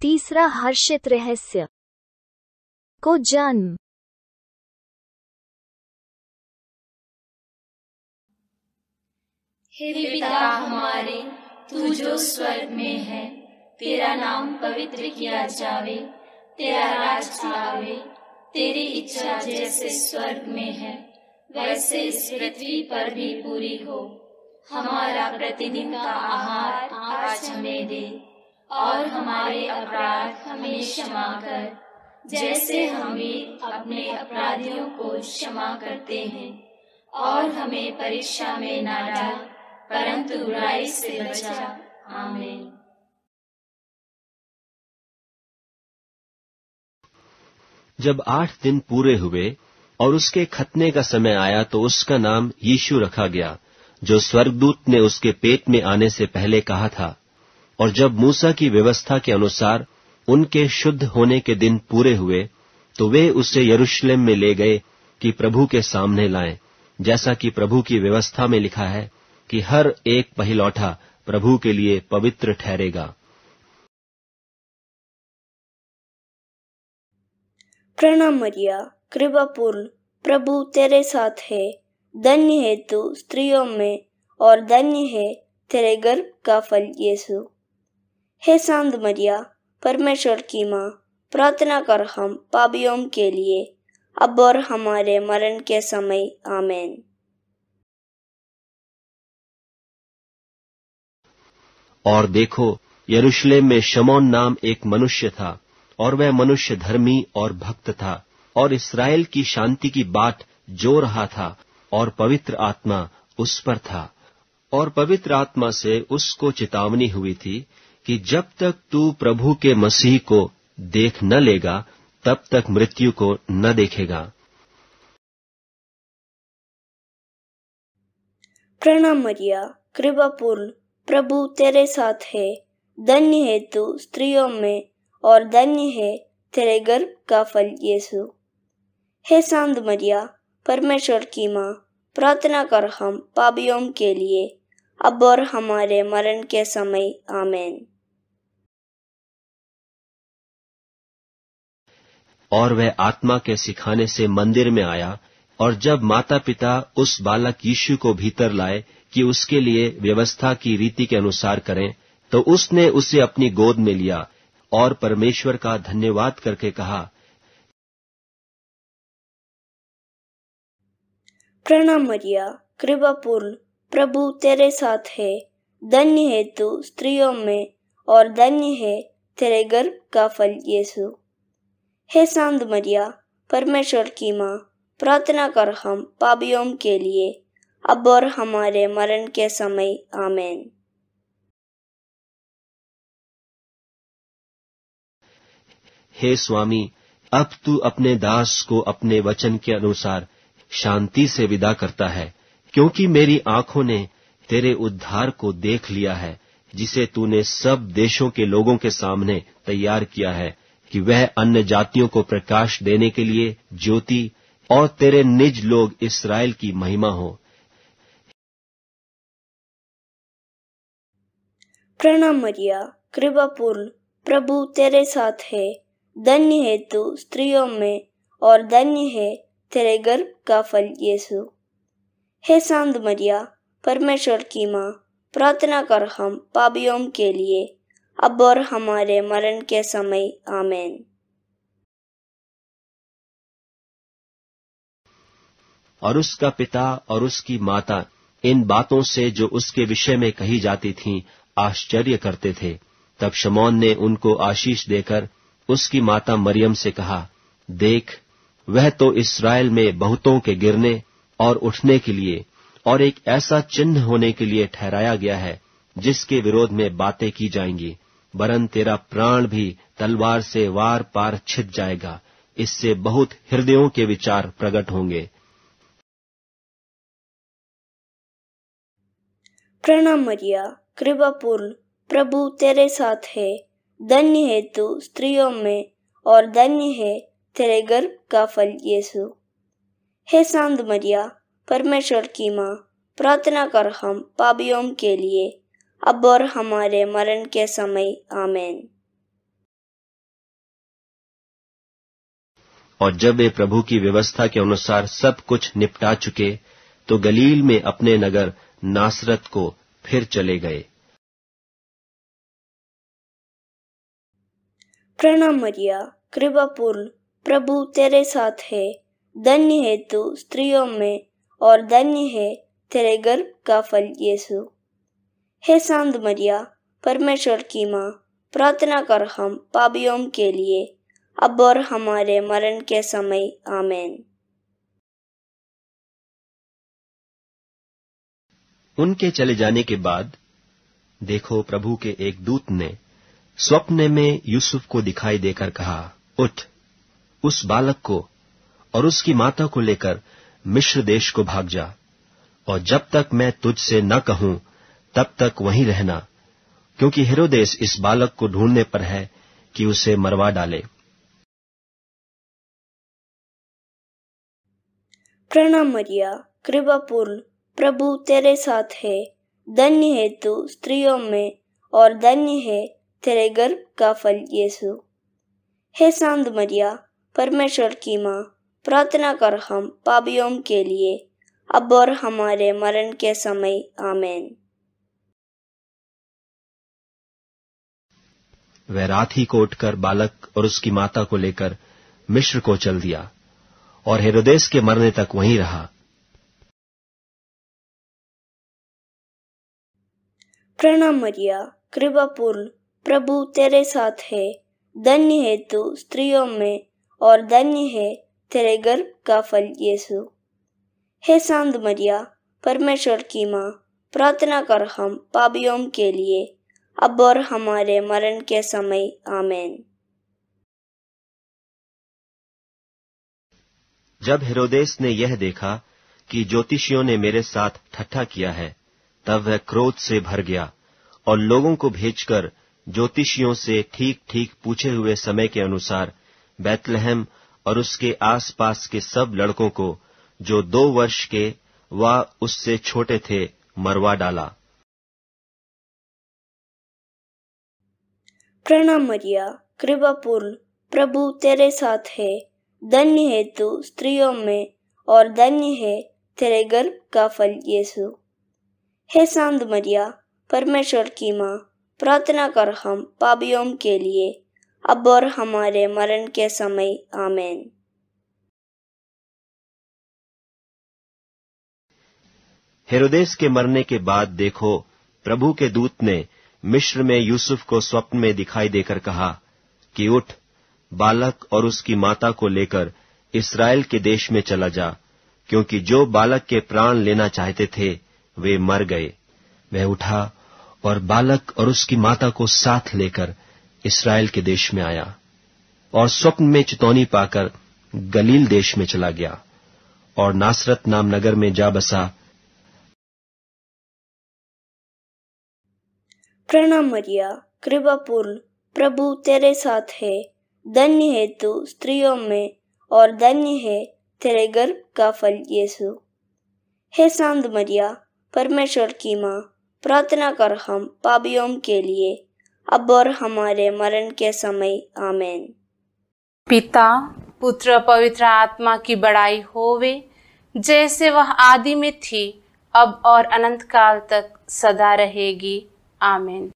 तीसरा हर्षित रहस्य को जन्म हे पिता हमारे तू जो स्वर्ग में है तेरा नाम पवित्र किया जावे तेरा राज आवे तेरी इच्छा जैसे स्वर्ग में है वैसे इस पृथ्वी पर भी पूरी हो हमारा प्रतिदिन का आहार आज हमें दे और हमारे अपराध हमें क्षमा कर जैसे हम भी अपने अपराधियों को क्षमा करते हैं और हमें परीक्षा में ना डाल परंतु बुराई से बचा आमीन जब आठ दिन पूरे हुए और उसके खतने का समय आया तो उसका नाम यीशु रखा गया जो स्वर्गदूत ने उसके पेट में आने से पहले कहा था और जब मूसा की व्यवस्था के अनुसार उनके शुद्ध होने के दिन पूरे हुए तो वे उसे यरूशलेम में ले गए कि प्रभु के सामने लाएं जैसा कि प्रभु की व्यवस्था में लिखा है कि हर एक पहलौठा प्रभु के लिए पवित्र ठहरेगा प्रणाम मरिया कृपा पूर्ण प्रभु तेरे साथ है धन्य है तू स्त्रियों में और धन्य है तेरे गर्भ का फल यीशु हे सांद मरिया परमेश्वर की माँ प्रार्थना कर हम पाबियों के लिए अब और हमारे मरण के समय आमेन और देखो यरूशलेम में शमौन नाम एक मनुष्य था और वह मनुष्य धर्मी और भक्त था और इसराइल की शांति की बात जो रहा था और पवित्र आत्मा उस पर था और पवित्र आत्मा से उसको चेतावनी हुई थी कि जब तक तू प्रभु के मसीह को देख न लेगा तब तक मृत्यु को न देखेगा प्रणाम मरिया कृपापूर्ण प्रभु तेरे साथ है धन्य है तू स्त्रियों में और धन्य है तेरे गर्भ का फल यीशु हे सांद मरिया परमेश्वर की माँ प्रार्थना कर हम पापियों के लिए अब और हमारे मरण के समय आमेन और वह आत्मा के सिखाने से मंदिर में आया और जब माता पिता उस बालक यीशु को भीतर लाए कि उसके लिए व्यवस्था की रीति के अनुसार करें तो उसने उसे अपनी गोद में लिया और परमेश्वर का धन्यवाद करके कहा प्रणाम मरिया पूर्ण प्रभु तेरे साथ है धन्य है तू स्त्रियों में और धन्य है तेरे गर्भ का फल यीशु हे शांत मरिया परमेश्वर की माँ प्रार्थना कर हम पाबियों के लिए अब और हमारे मरण के समय आमेन हे स्वामी अब तू अपने दास को अपने वचन के अनुसार शांति से विदा करता है क्योंकि मेरी आंखों ने तेरे उद्धार को देख लिया है जिसे तूने सब देशों के लोगों के सामने तैयार किया है कि वह अन्य जातियों को प्रकाश देने के लिए ज्योति और तेरे निज लोग इसराइल की महिमा हो प्रणाम मरिया कृपापूर्ण प्रभु तेरे साथ है धन्य है तू स्त्रियों में और धन्य है तेरे गर्भ का फल यीशु हे सांद मरिया परमेश्वर की माँ प्रार्थना कर हम पापियों के लिए अब और हमारे मरण के समय आमेन और उसका पिता और उसकी माता इन बातों से जो उसके विषय में कही जाती थीं आश्चर्य करते थे तब शमौन ने उनको आशीष देकर उसकी माता मरियम से कहा देख वह तो इसराइल में बहुतों के गिरने और उठने के लिए और एक ऐसा चिन्ह होने के लिए ठहराया गया है जिसके विरोध में बातें की जाएंगी वरन तेरा प्राण भी तलवार से वार पार छिद जाएगा इससे बहुत हृदयों के विचार प्रकट होंगे प्रणाम मरिया पूर्ण प्रभु तेरे साथ है धन्य है तू स्त्रियों में और धन्य है तेरे गर्भ का फल यीशु हे सांद मरिया परमेश्वर की माँ प्रार्थना कर हम पापियों के लिए अब और हमारे मरण के समय आमेन और जब वे प्रभु की व्यवस्था के अनुसार सब कुछ निपटा चुके तो गलील में अपने नगर नासरत को फिर चले गए प्रणाम मरिया कृपापूर्ण प्रभु तेरे साथ है धन्य है तू स्त्रियों में और धन्य है तेरे गर्भ का फल यीशु हे सांद मरिया परमेश्वर की माँ प्रार्थना कर हम पाबियों के लिए अब और हमारे मरण के समय आमेन उनके चले जाने के बाद देखो प्रभु के एक दूत ने स्वप्न में यूसुफ को दिखाई देकर कहा उठ उस बालक को और उसकी माता को लेकर मिश्र देश को भाग जा और जब तक मैं तुझसे न कहूं तब तक वहीं रहना क्योंकि हिरोदेश इस बालक को ढूंढने पर है कि उसे मरवा डाले प्रणाम मरिया कृपापूर्ण प्रभु तेरे साथ है धन्य है तू स्त्रियों में और धन्य है तेरे गर्भ का फल यीशु हे सांद मरिया परमेश्वर की माँ प्रार्थना कर हम पापियों के लिए अब और हमारे मरण के समय आमेन वह रात ही को उठकर बालक और उसकी माता को लेकर मिश्र को चल दिया और हेरोदेस के मरने तक वहीं रहा प्रणाम मरिया पूर्ण प्रभु तेरे साथ है धन्य है तू स्त्रियों में और धन्य है तेरे गर्भ का फल यीशु हे सांद मरिया परमेश्वर की माँ प्रार्थना कर हम पापियों के लिए अब और हमारे मरण के समय आमेन जब हिरोदेश ने यह देखा कि ज्योतिषियों ने मेरे साथ ठट्ठा किया है तब वह क्रोध से भर गया और लोगों को भेजकर ज्योतिषियों से ठीक ठीक पूछे हुए समय के अनुसार बैतलहम और उसके आसपास के सब लड़कों को जो दो वर्ष के व उससे छोटे थे मरवा डाला प्रणाम मरिया कृपापूर्ण प्रभु तेरे साथ है धन्य है तू स्त्रियों में और धन्य है तेरे गर्भ का फल यीशु हे सांद मरिया परमेश्वर की माँ प्रार्थना कर हम पापियों के लिए अब और हमारे मरण के समय आमेन हेरोदेस के मरने के बाद देखो प्रभु के दूत ने मिश्र में यूसुफ को स्वप्न में दिखाई देकर कहा कि उठ बालक और उसकी माता को लेकर इसराइल के देश में चला जा क्योंकि जो बालक के प्राण लेना चाहते थे वे मर गए वह उठा और बालक और उसकी माता को साथ लेकर इसराइल के देश में आया और स्वप्न में चितौनी पाकर गलील देश में चला गया और नासरत नाम नगर में जा बसा प्रणाम मरिया कृपापूर्ण प्रभु तेरे साथ है धन्य है तू स्त्रियों में और धन्य है तेरे गर्भ का फल यीशु हे शांत मरिया परमेश्वर की माँ प्रार्थना कर हम पापियों के लिए अब और हमारे मरण के समय आमेन पिता पुत्र पवित्र आत्मा की बड़ाई होवे जैसे वह आदि में थी अब और अनंत काल तक सदा रहेगी Amen.